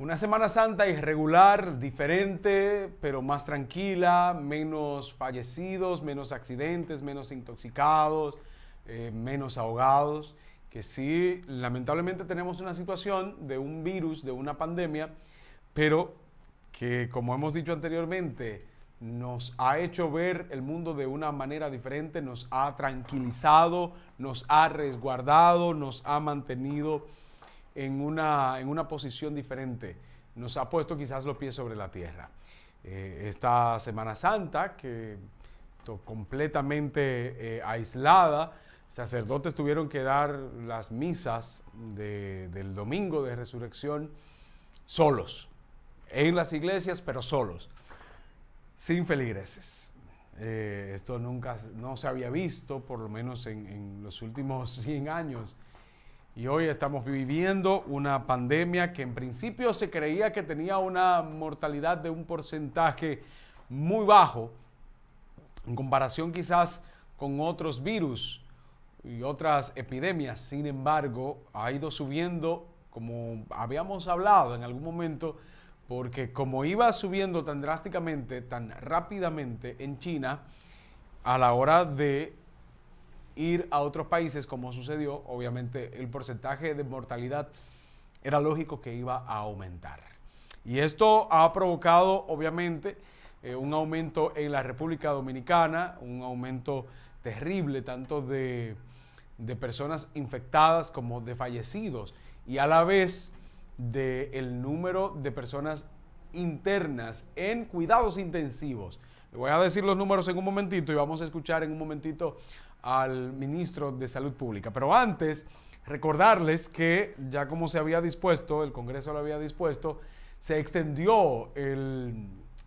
Una Semana Santa irregular, diferente, pero más tranquila, menos fallecidos, menos accidentes, menos intoxicados, eh, menos ahogados, que sí, lamentablemente tenemos una situación de un virus, de una pandemia, pero que como hemos dicho anteriormente, nos ha hecho ver el mundo de una manera diferente, nos ha tranquilizado, nos ha resguardado, nos ha mantenido en una, en una posición diferente, nos ha puesto quizás los pies sobre la tierra. Eh, esta Semana Santa, que completamente eh, aislada, sacerdotes tuvieron que dar las misas del domingo de resurrección solos, en las iglesias, pero solos, sin feligreses. Eh, esto nunca no se había visto, por lo menos en, en los últimos 100 años, y hoy estamos viviendo una pandemia que en principio se creía que tenía una mortalidad de un porcentaje muy bajo, en comparación quizás con otros virus y otras epidemias. Sin embargo, ha ido subiendo, como habíamos hablado en algún momento, porque como iba subiendo tan drásticamente, tan rápidamente en China, a la hora de ir a otros países, como sucedió, obviamente el porcentaje de mortalidad era lógico que iba a aumentar. Y esto ha provocado, obviamente, eh, un aumento en la República Dominicana, un aumento terrible tanto de, personas infectadas como de fallecidos y a la vez del número de personas internas en cuidados intensivos. Le voy a decir los números en un momentito y vamos a escuchar en un momentito al ministro de Salud Pública. Pero antes, recordarles que ya como se había dispuesto, el Congreso lo había dispuesto, se extendió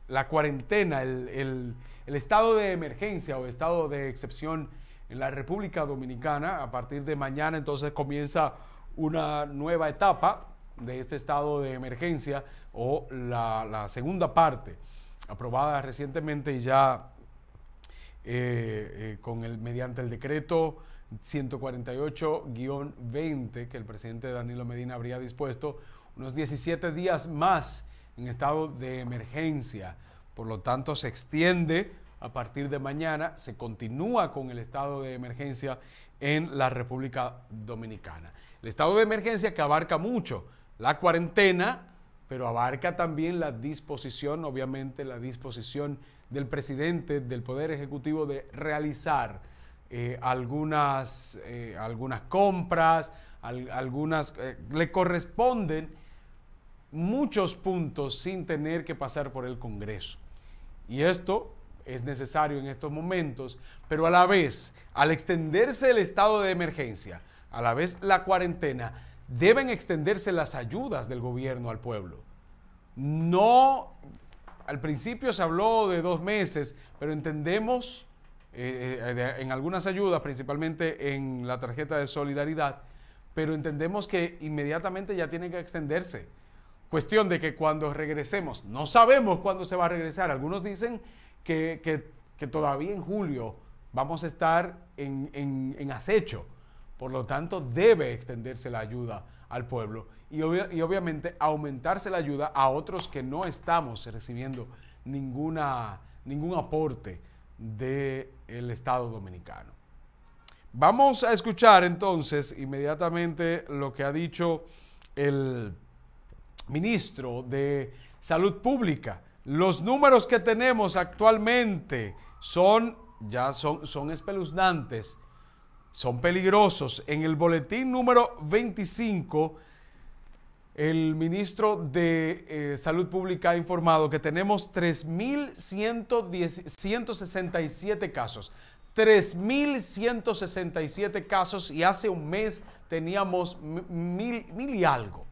la cuarentena, el, estado de emergencia o estado de excepción en la República Dominicana. A partir de mañana entonces comienza una nueva etapa de este estado de emergencia o la, la, segunda parte aprobada recientemente y ya eh, eh, con el, mediante el decreto 148-20 que el presidente Danilo Medina habría dispuesto unos 17 días más en estado de emergencia. Por lo tanto, se extiende a partir de mañana, se continúa con el estado de emergencia en la República Dominicana. El estado de emergencia que abarca mucho, la cuarentena, pero abarca también la disposición, obviamente la disposición del presidente del Poder Ejecutivo de realizar eh, algunas, eh, algunas compras, algunas, eh, le corresponden muchos puntos sin tener que pasar por el Congreso. Y esto es necesario en estos momentos, pero a la vez, al extenderse el estado de emergencia, a la vez la cuarentena, deben extenderse las ayudas del gobierno al pueblo. No al principio se habló de dos meses, pero entendemos eh, eh, en algunas ayudas, principalmente en la tarjeta de solidaridad, pero entendemos que inmediatamente ya tiene que extenderse. Cuestión de que cuando regresemos, no sabemos cuándo se va a regresar. Algunos dicen que, todavía en julio vamos a estar en, en acecho. Por lo tanto, debe extenderse la ayuda al pueblo y, obviamente aumentarse la ayuda a otros que no estamos recibiendo ninguna, ningún aporte del Estado Dominicano. Vamos a escuchar entonces inmediatamente lo que ha dicho el ministro de Salud Pública. Los números que tenemos actualmente son, ya son, son espeluznantes, son peligrosos. En el boletín número 25 el ministro de eh, Salud Pública ha informado que tenemos 3.167 casos. 3.167 casos y hace un mes teníamos mil, mil y algo,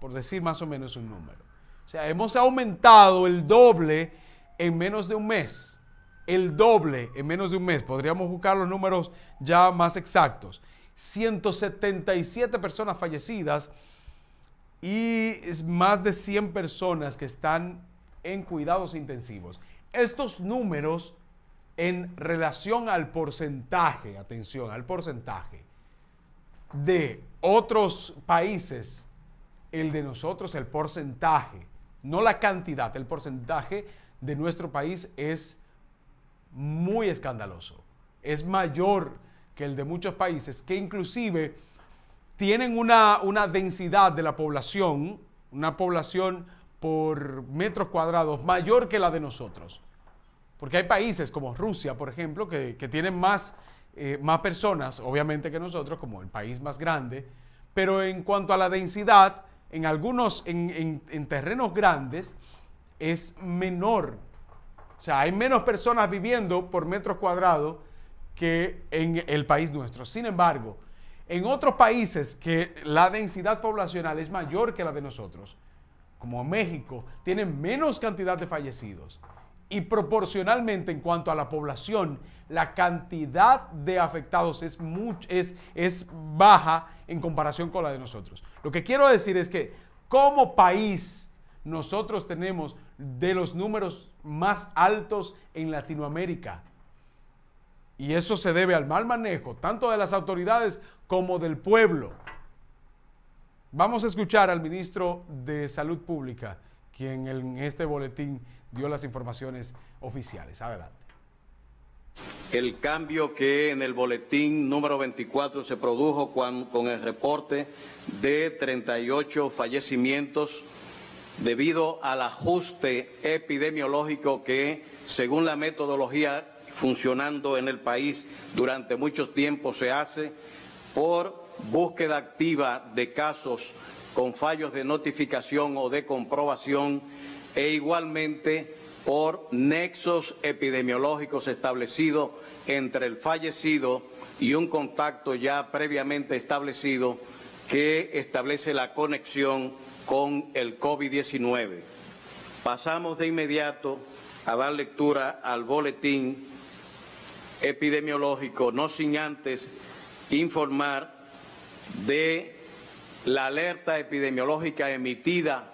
por decir más o menos un número. O sea, hemos aumentado el doble en menos de un mes. El doble en menos de un mes. Podríamos buscar los números ya más exactos. 177 personas fallecidas y más de 100 personas que están en cuidados intensivos. Estos números en relación al porcentaje, atención, al porcentaje de otros países, el de nosotros, el porcentaje, no la cantidad, el porcentaje de nuestro país es muy escandaloso. Es mayor que el de muchos países que inclusive tienen una, una densidad de la población, una población por metros cuadrados mayor que la de nosotros. Porque hay países como Rusia, por ejemplo, que, tienen más, eh, más personas, obviamente, que nosotros, como el país más grande, pero en cuanto a la densidad, en algunos, en, terrenos grandes, es menor. O sea, hay menos personas viviendo por metros cuadrados que en el país nuestro. Sin embargo, en otros países que la densidad poblacional es mayor que la de nosotros, como México, tienen menos cantidad de fallecidos y proporcionalmente en cuanto a la población, la cantidad de afectados es, es baja en comparación con la de nosotros. Lo que quiero decir es que como país, nosotros tenemos de los números más altos en Latinoamérica y eso se debe al mal manejo tanto de las autoridades como del pueblo. Vamos a escuchar al ministro de Salud Pública, quien en este boletín dio las informaciones oficiales. Adelante. El cambio que en el boletín número 24 se produjo con, el reporte de 38 fallecimientos debido al ajuste epidemiológico que, según la metodología funcionando en el país durante mucho tiempo se hace por búsqueda activa de casos con fallos de notificación o de comprobación e igualmente por nexos epidemiológicos establecidos entre el fallecido y un contacto ya previamente establecido que establece la conexión con el COVID-19. Pasamos de inmediato a dar lectura al boletín epidemiológico, no sin antes informar de la alerta epidemiológica emitida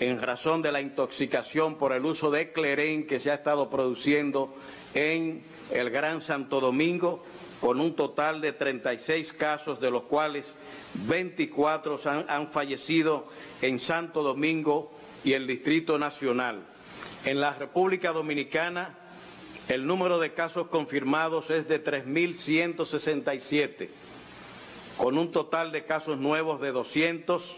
en razón de la intoxicación por el uso de clerén que se ha estado produciendo en el Gran Santo Domingo, con un total de 36 casos, de los cuales 24 han, han fallecido en Santo Domingo y el Distrito Nacional. En la República Dominicana el número de casos confirmados es de 3.167, con un total de casos nuevos de 200,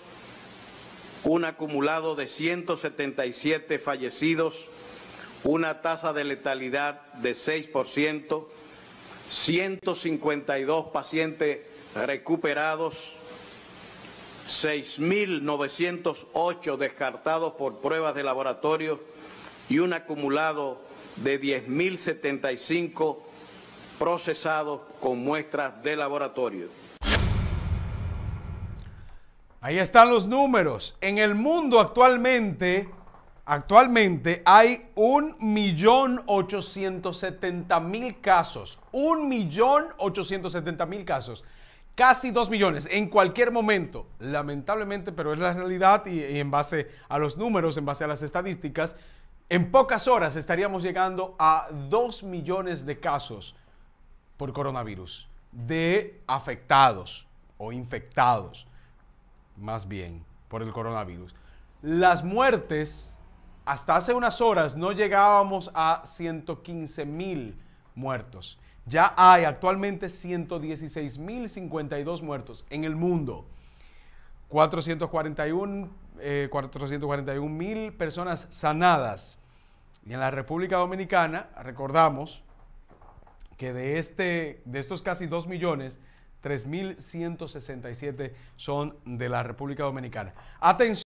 un acumulado de 177 fallecidos, una tasa de letalidad de 6%, 152 pacientes recuperados, 6.908 descartados por pruebas de laboratorio y un acumulado de 10.075 procesados con muestras de laboratorio. Ahí están los números. En el mundo actualmente, actualmente hay 1.870.000 casos. 1.870.000 casos. Casi 2 millones en cualquier momento. Lamentablemente, pero es la realidad y, y en base a los números, en base a las estadísticas, en pocas horas estaríamos llegando a 2 millones de casos por coronavirus, de afectados o infectados, más bien, por el coronavirus. Las muertes, hasta hace unas horas no llegábamos a 115 mil muertos. Ya hay actualmente mil 116.052 muertos en el mundo. 441 441 eh, mil personas sanadas y en la República Dominicana, recordamos que de, este, de estos casi 2 millones, 3.167 son de la República Dominicana. Atención.